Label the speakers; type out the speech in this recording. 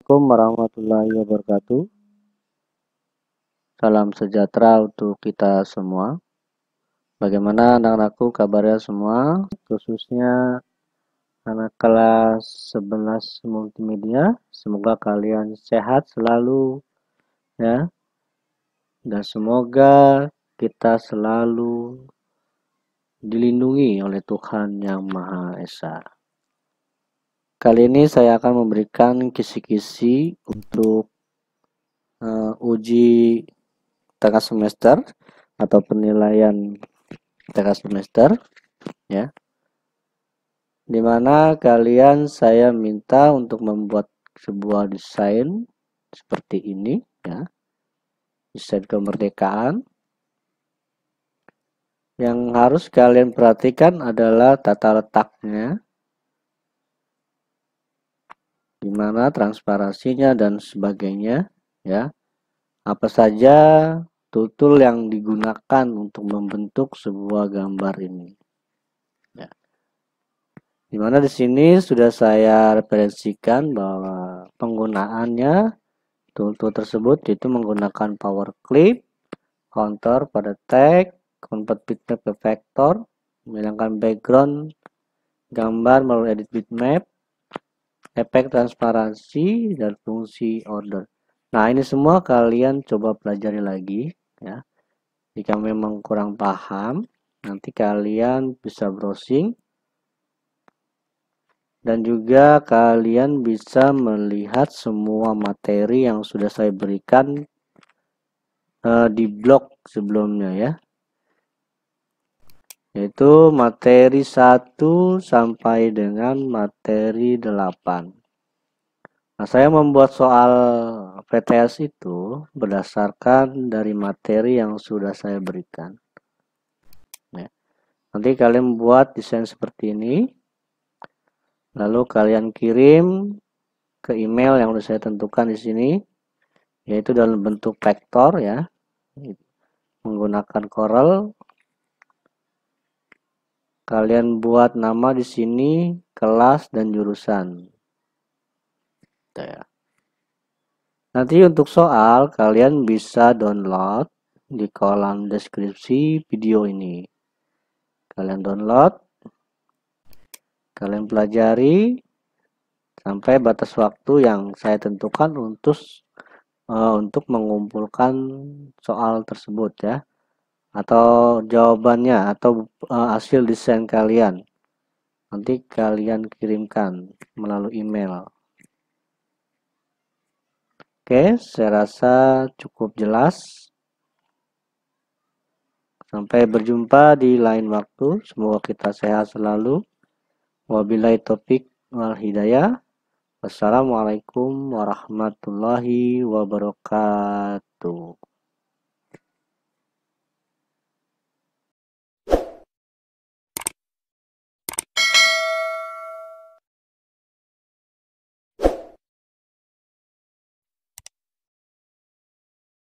Speaker 1: Assalamualaikum warahmatullahi wabarakatuh. Salam sejahtera untuk kita semua. Bagaimana anak-anakku kabarnya semua, khususnya anak kelas 11 multimedia. Semoga kalian sehat selalu ya. Dan semoga kita selalu dilindungi oleh Tuhan Yang Maha Esa. Kali ini saya akan memberikan kisi-kisi untuk uh, uji tengah semester atau penilaian tengah semester ya. Dimana kalian saya minta untuk membuat sebuah desain seperti ini ya. Desain kemerdekaan. Yang harus kalian perhatikan adalah tata letaknya gimana transparasinya dan sebagainya ya apa saja tutul yang digunakan untuk membentuk sebuah gambar ini ya. dimana di sini sudah saya referensikan bahwa penggunaannya tool-tool tersebut itu menggunakan power clip, counter pada tag, convert bitmap ke vector, menghilangkan background gambar melalui edit bitmap, efek transparansi dan fungsi order. Nah, ini semua kalian coba pelajari lagi ya. Jika memang kurang paham, nanti kalian bisa browsing dan juga kalian bisa melihat semua materi yang sudah saya berikan uh, di blog sebelumnya ya yaitu materi 1 sampai dengan materi 8. Nah, saya membuat soal PTS itu berdasarkan dari materi yang sudah saya berikan. Nah, nanti kalian buat desain seperti ini, lalu kalian kirim ke email yang sudah saya tentukan di sini, yaitu dalam bentuk vektor ya, menggunakan Corel Kalian buat nama di sini, kelas dan jurusan. Ya. Nanti untuk soal kalian bisa download di kolom deskripsi video ini. Kalian download, kalian pelajari sampai batas waktu yang saya tentukan untuk uh, untuk mengumpulkan soal tersebut ya atau jawabannya atau uh, hasil desain kalian nanti kalian kirimkan melalui email oke saya rasa cukup jelas sampai berjumpa di lain waktu semoga kita sehat selalu wabillahi topik wal hidayah wassalamualaikum warahmatullahi wabarakatuh